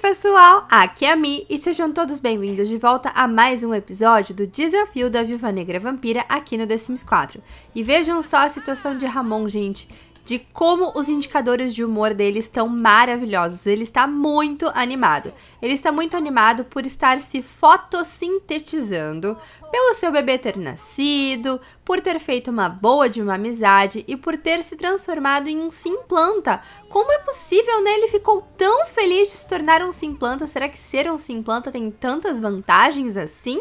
pessoal, aqui é a Mi e sejam todos bem-vindos de volta a mais um episódio do Desafio da Viva Negra Vampira aqui no The Sims 4. E vejam só a situação de Ramon, gente de como os indicadores de humor dele estão maravilhosos. Ele está muito animado. Ele está muito animado por estar se fotossintetizando, pelo seu bebê ter nascido, por ter feito uma boa de uma amizade e por ter se transformado em um simplanta. Como é possível, né? Ele ficou tão feliz de se tornar um simplanta. Será que ser um simplanta tem tantas vantagens assim?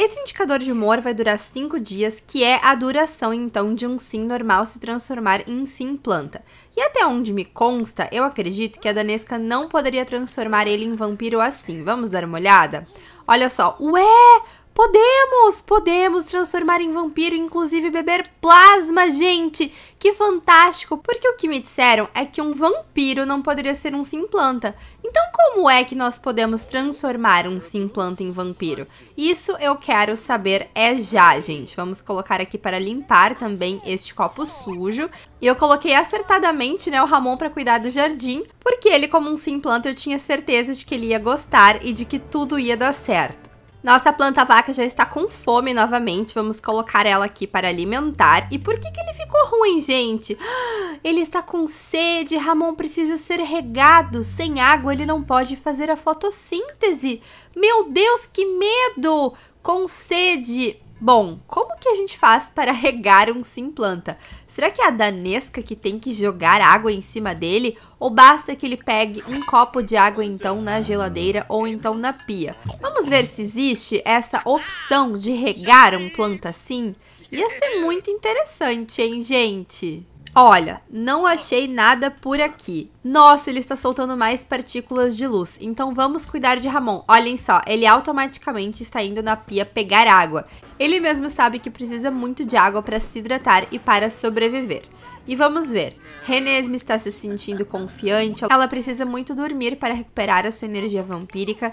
Esse indicador de humor vai durar 5 dias, que é a duração então de um sim normal se transformar em sim planta. E até onde me consta, eu acredito que a Danesca não poderia transformar ele em vampiro assim. Vamos dar uma olhada? Olha só, ué! Podemos! Podemos transformar em vampiro, inclusive beber plasma, gente! Que fantástico! Porque o que me disseram é que um vampiro não poderia ser um simplanta. Então, como é que nós podemos transformar um simplanta em vampiro? Isso eu quero saber é já, gente. Vamos colocar aqui para limpar também este copo sujo. E eu coloquei acertadamente, né, o Ramon para cuidar do jardim, porque ele como um simplanta eu tinha certeza de que ele ia gostar e de que tudo ia dar certo. Nossa planta vaca já está com fome novamente, vamos colocar ela aqui para alimentar. E por que que ele ficou ruim, gente? Ah! ele está com sede, Ramon precisa ser regado. Sem água, ele não pode fazer a fotossíntese. Meu Deus, que medo! Com sede. Bom, como que a gente faz para regar um sim planta? Será que é a danesca que tem que jogar água em cima dele? Ou basta que ele pegue um copo de água então na geladeira ou então na pia? Vamos ver se existe essa opção de regar um planta assim? Ia ser muito interessante, hein, gente? Olha, não achei nada por aqui. Nossa, ele está soltando mais partículas de luz. Então vamos cuidar de Ramon. Olhem só, ele automaticamente está indo na pia pegar água. Ele mesmo sabe que precisa muito de água para se hidratar e para sobreviver. E vamos ver. Renesme está se sentindo confiante. Ela precisa muito dormir para recuperar a sua energia vampírica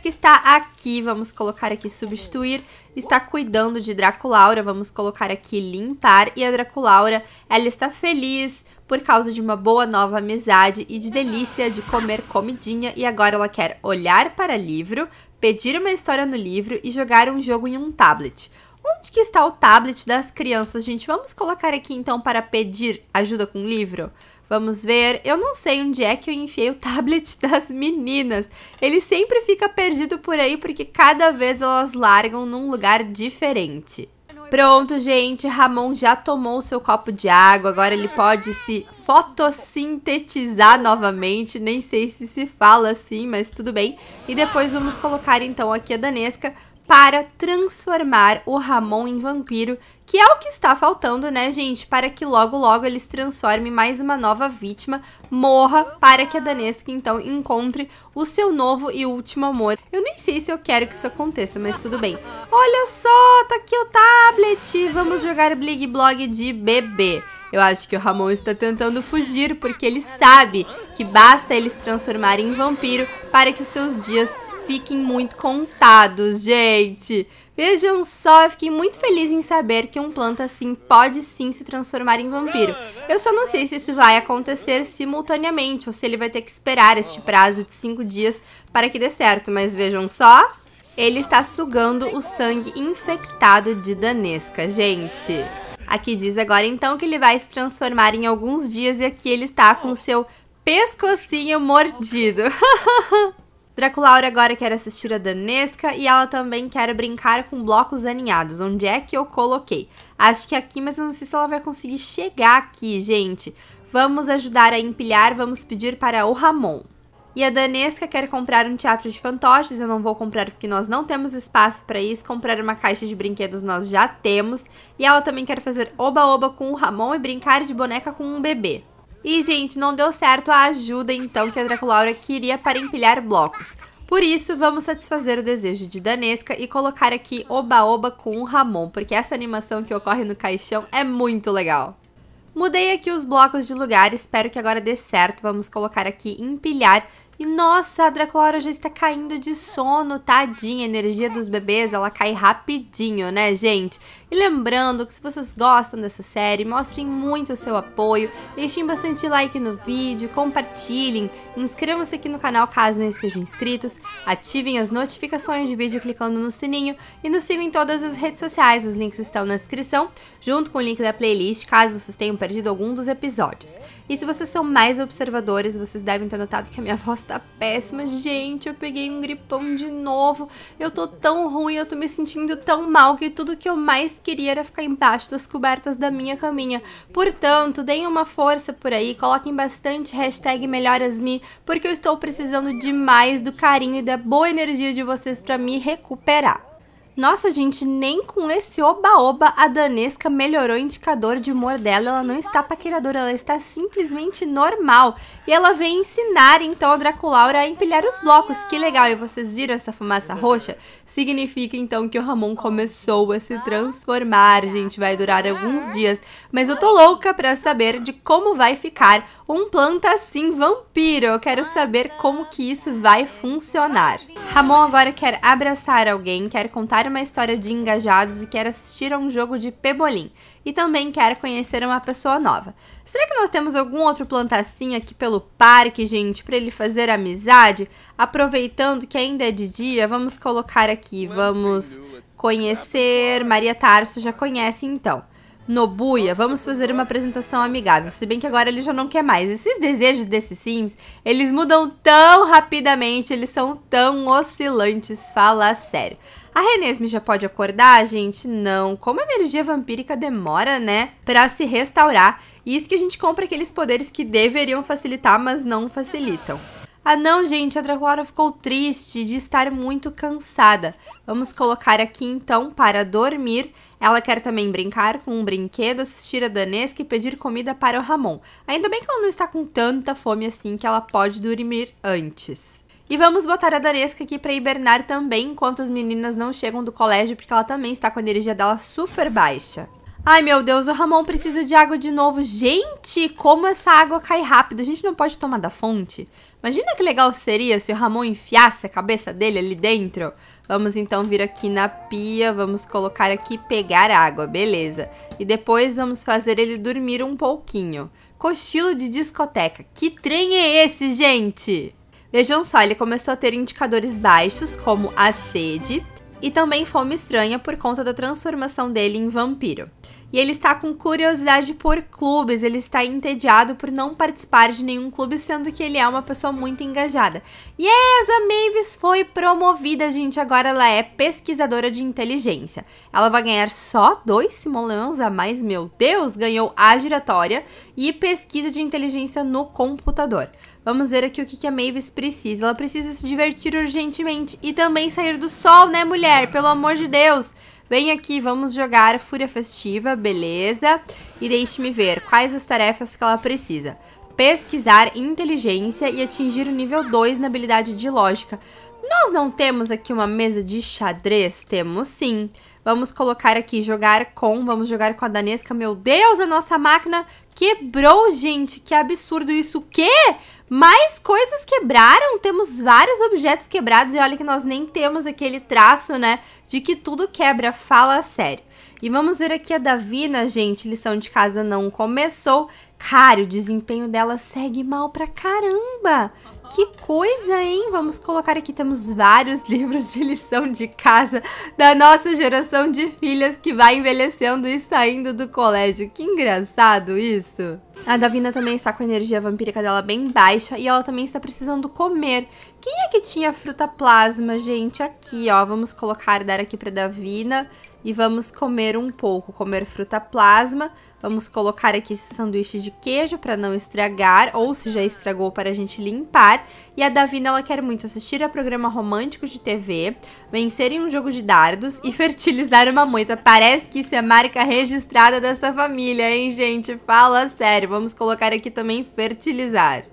que está aqui, vamos colocar aqui substituir, está cuidando de Draculaura, vamos colocar aqui limpar, e a Draculaura, ela está feliz por causa de uma boa nova amizade e de delícia de comer comidinha, e agora ela quer olhar para livro, pedir uma história no livro e jogar um jogo em um tablet. Onde que está o tablet das crianças, gente? Vamos colocar aqui então para pedir ajuda com o livro? Vamos ver. Eu não sei onde é que eu enfiei o tablet das meninas. Ele sempre fica perdido por aí porque cada vez elas largam num lugar diferente. Pronto, gente, Ramon já tomou seu copo de água, agora ele pode se fotossintetizar novamente, nem sei se se fala assim, mas tudo bem. E depois vamos colocar então aqui a Danesca para transformar o Ramon em vampiro que é o que está faltando, né, gente, para que logo logo eles transformem mais uma nova vítima, morra, para que a Danesca então encontre o seu novo e último amor. Eu nem sei se eu quero que isso aconteça, mas tudo bem. Olha só, tá aqui o tablet, vamos jogar Blig Blog de bebê. Eu acho que o Ramon está tentando fugir porque ele sabe que basta eles transformarem em vampiro para que os seus dias fiquem muito contados, gente. Vejam só, eu fiquei muito feliz em saber que um planta assim pode sim se transformar em vampiro. Eu só não sei se isso vai acontecer simultaneamente ou se ele vai ter que esperar este prazo de 5 dias para que dê certo, mas vejam só. Ele está sugando o sangue infectado de Danesca, gente. Aqui diz agora então que ele vai se transformar em alguns dias e aqui ele está com seu pescocinho mordido. Draculaura agora quer assistir a Danesca e ela também quer brincar com blocos aninhados. Onde é que eu coloquei? Acho que aqui, mas eu não sei se ela vai conseguir chegar aqui, gente. Vamos ajudar a empilhar, vamos pedir para o Ramon. E a Danesca quer comprar um teatro de fantoches, eu não vou comprar porque nós não temos espaço para isso. Comprar uma caixa de brinquedos nós já temos. E ela também quer fazer oba-oba com o Ramon e brincar de boneca com um bebê. E, gente, não deu certo a ajuda, então, que a Draculaura queria para empilhar blocos. Por isso, vamos satisfazer o desejo de Danesca e colocar aqui Oba-Oba com o Ramon, porque essa animação que ocorre no caixão é muito legal. Mudei aqui os blocos de lugar, espero que agora dê certo. Vamos colocar aqui empilhar e nossa, a Draclora já está caindo de sono, tadinha. A energia dos bebês, ela cai rapidinho, né, gente? E lembrando que se vocês gostam dessa série, mostrem muito o seu apoio, deixem bastante like no vídeo, compartilhem, inscrevam-se aqui no canal caso não estejam inscritos, ativem as notificações de vídeo clicando no sininho e nos sigam em todas as redes sociais, os links estão na descrição, junto com o link da playlist, caso vocês tenham perdido algum dos episódios. E se vocês são mais observadores, vocês devem ter notado que a minha voz tá tá péssima. Gente, eu peguei um gripão de novo. Eu tô tão ruim, eu tô me sentindo tão mal que tudo que eu mais queria era ficar embaixo das cobertas da minha caminha. Portanto, deem uma força por aí, coloquem bastante hashtag melhorasme, porque eu estou precisando demais do carinho e da boa energia de vocês para me recuperar. Nossa, gente, nem com esse oba-oba a Danesca melhorou o indicador de humor dela. Ela não está paqueradora, ela está simplesmente normal. E ela vem ensinar, então, a Draculaura a empilhar os blocos. Que legal, e vocês viram essa fumaça roxa? Significa, então, que o Ramon começou a se transformar, gente. Vai durar alguns dias. Mas eu tô louca pra saber de como vai ficar um planta assim vampiro. Eu quero saber como que isso vai funcionar. Ramon agora quer abraçar alguém, quer contar uma história de engajados e quer assistir a um jogo de pebolim. E também quer conhecer uma pessoa nova. Será que nós temos algum outro plantacinho aqui pelo parque, gente, para ele fazer amizade? Aproveitando que ainda é de dia, vamos colocar aqui, vamos conhecer. Maria Tarso já conhece então. Nobuya, vamos fazer uma apresentação amigável, se bem que agora ele já não quer mais. Esses desejos desses Sims, eles mudam tão rapidamente, eles são tão oscilantes, fala sério. A Renesme já pode acordar, gente? Não. Como a energia vampírica demora, né, pra se restaurar, e isso que a gente compra aqueles poderes que deveriam facilitar, mas não facilitam. Ah não, gente, a Draclora ficou triste de estar muito cansada. Vamos colocar aqui então para dormir ela quer também brincar com um brinquedo, assistir a Danesca e pedir comida para o Ramon. Ainda bem que ela não está com tanta fome assim que ela pode dormir antes. E vamos botar a Danesca aqui para hibernar também, enquanto as meninas não chegam do colégio, porque ela também está com a energia dela super baixa. Ai, meu Deus, o Ramon precisa de água de novo. Gente, como essa água cai rápido. A gente não pode tomar da fonte. Imagina que legal seria se o Ramon enfiasse a cabeça dele ali dentro. Vamos então vir aqui na pia, vamos colocar aqui pegar água, beleza. E depois vamos fazer ele dormir um pouquinho. Cochilo de discoteca. Que trem é esse, gente? Vejam só, ele começou a ter indicadores baixos, como a sede, e também fome estranha por conta da transformação dele em vampiro e ele está com curiosidade por clubes, ele está entediado por não participar de nenhum clube, sendo que ele é uma pessoa muito engajada. Yes, a Mavis foi promovida, gente, agora ela é pesquisadora de inteligência. Ela vai ganhar só dois simoleões a mais, meu Deus, ganhou a giratória e pesquisa de inteligência no computador. Vamos ver aqui o que a Mavis precisa. Ela precisa se divertir urgentemente e também sair do sol, né, mulher? Pelo amor de Deus! Vem aqui, vamos jogar Fúria Festiva, beleza? E deixe-me ver quais as tarefas que ela precisa. Pesquisar inteligência e atingir o nível 2 na habilidade de lógica. Nós não temos aqui uma mesa de xadrez? Temos sim. Vamos colocar aqui jogar com, vamos jogar com a Danesca. Meu Deus, a nossa máquina Quebrou, gente, que absurdo isso. O quê? Mais coisas quebraram? Temos vários objetos quebrados e olha que nós nem temos aquele traço, né, de que tudo quebra. Fala sério. E vamos ver aqui a Davina, gente, lição de casa não começou. Cara, o desempenho dela segue mal pra caramba. Que coisa, hein? Vamos colocar aqui, temos vários livros de lição de casa da nossa geração de filhas que vai envelhecendo e saindo do colégio. Que engraçado isso. A Davina também está com a energia vampírica dela bem baixa e ela também está precisando comer. Quem é que tinha fruta plasma, gente? Aqui, ó, vamos colocar, dar aqui pra Davina e vamos comer um pouco, comer fruta plasma. Vamos colocar aqui esse sanduíche de queijo para não estragar, ou se já estragou, para a gente limpar. E a Davina, ela quer muito assistir a programa romântico de TV, vencer em um jogo de dardos e fertilizar uma moita. Parece que isso é marca registrada dessa família, hein, gente? Fala sério, vamos colocar aqui também fertilizar.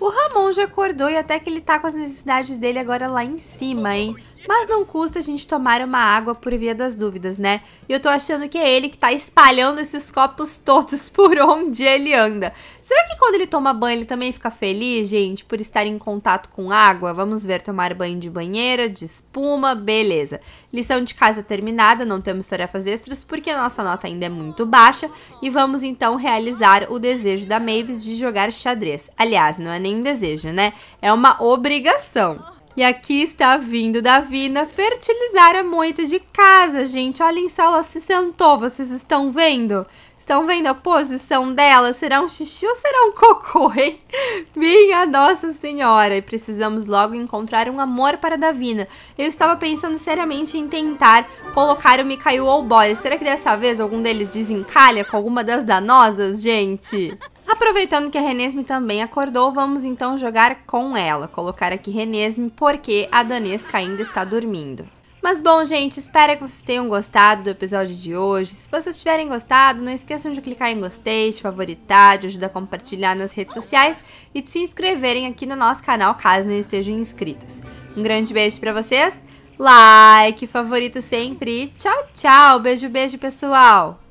O Ramon já acordou e até que ele tá com as necessidades dele agora lá em cima, hein? Mas não custa a gente tomar uma água por via das dúvidas, né? E eu tô achando que é ele que tá espalhando esses copos todos por onde ele anda. Será que quando ele toma banho ele também fica feliz, gente, por estar em contato com água? Vamos ver, tomar banho de banheira, de espuma, beleza. Lição de casa terminada, não temos tarefas extras porque a nossa nota ainda é muito baixa e vamos então realizar o desejo da Mavis de jogar xadrez. Aliás, não é nem um desejo, né? É uma obrigação. E aqui está vindo Davina fertilizar a moita de casa, gente. Olhem só, ela se sentou, vocês estão vendo? Estão vendo a posição dela? Será um xixi ou será um cocô, hein? Minha Nossa Senhora! E precisamos logo encontrar um amor para Davina. Eu estava pensando seriamente em tentar colocar o Mikhail ou o Boris. Será que dessa vez algum deles desencalha com alguma das danosas, gente? Aproveitando que a Renesme também acordou, vamos então jogar com ela. Colocar aqui Renesme, porque a Danesca ainda está dormindo. Mas bom, gente, espero que vocês tenham gostado do episódio de hoje. Se vocês tiverem gostado, não esqueçam de clicar em gostei, de favoritar, de ajudar a compartilhar nas redes sociais e de se inscreverem aqui no nosso canal caso não estejam inscritos. Um grande beijo para vocês, like, favorito sempre. Tchau, tchau. Beijo, beijo, pessoal.